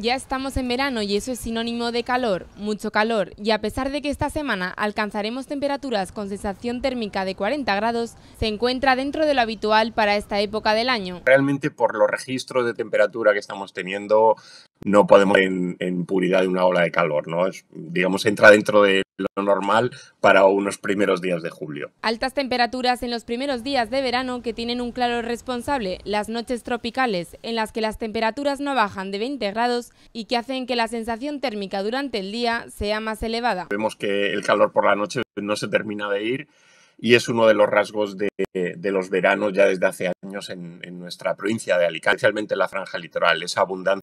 Ya estamos en verano y eso es sinónimo de calor, mucho calor, y a pesar de que esta semana alcanzaremos temperaturas con sensación térmica de 40 grados, se encuentra dentro de lo habitual para esta época del año. Realmente por los registros de temperatura que estamos teniendo, no podemos en, en puridad de una ola de calor, ¿no? digamos, entra dentro de lo normal para unos primeros días de julio. Altas temperaturas en los primeros días de verano que tienen un claro responsable, las noches tropicales, en las que las temperaturas no bajan de 20 grados y que hacen que la sensación térmica durante el día sea más elevada. Vemos que el calor por la noche no se termina de ir y es uno de los rasgos de, los veranos ya desde hace años en, en, nuestra provincia de Alicante, especialmente en la franja litoral, esa abundancia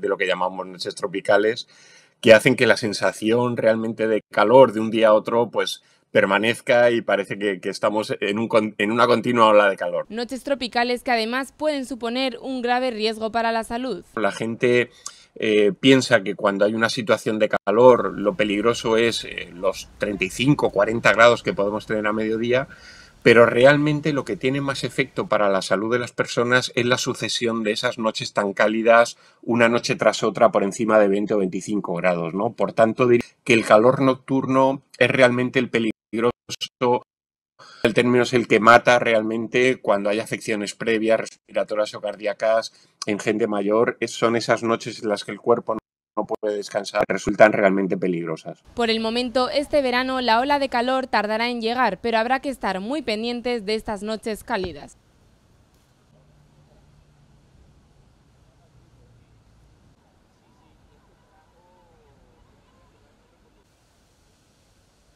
de lo que llamamos noches tropicales que hacen que la sensación realmente de calor de un día a otro, pues permanezca y parece que, estamos en, una continua ola de calor. Noches tropicales que además pueden suponer un grave riesgo para la salud. La gente eh, piensa que cuando hay una situación de calor lo peligroso es eh, los 35, 40 grados que podemos tener a mediodía, pero realmente lo que tiene más efecto para la salud de las personas es la sucesión de esas noches tan cálidas, una noche tras otra por encima de 20 o 25 grados, ¿no? Por tanto, diría que el calor nocturno es realmente el peligroso el término es el que mata realmente cuando hay afecciones previas, respiratorias o cardíacas en gente mayor. Son esas noches en las que el cuerpo no puede descansar resultan realmente peligrosas. Por el momento, este verano la ola de calor tardará en llegar, pero habrá que estar muy pendientes de estas noches cálidas.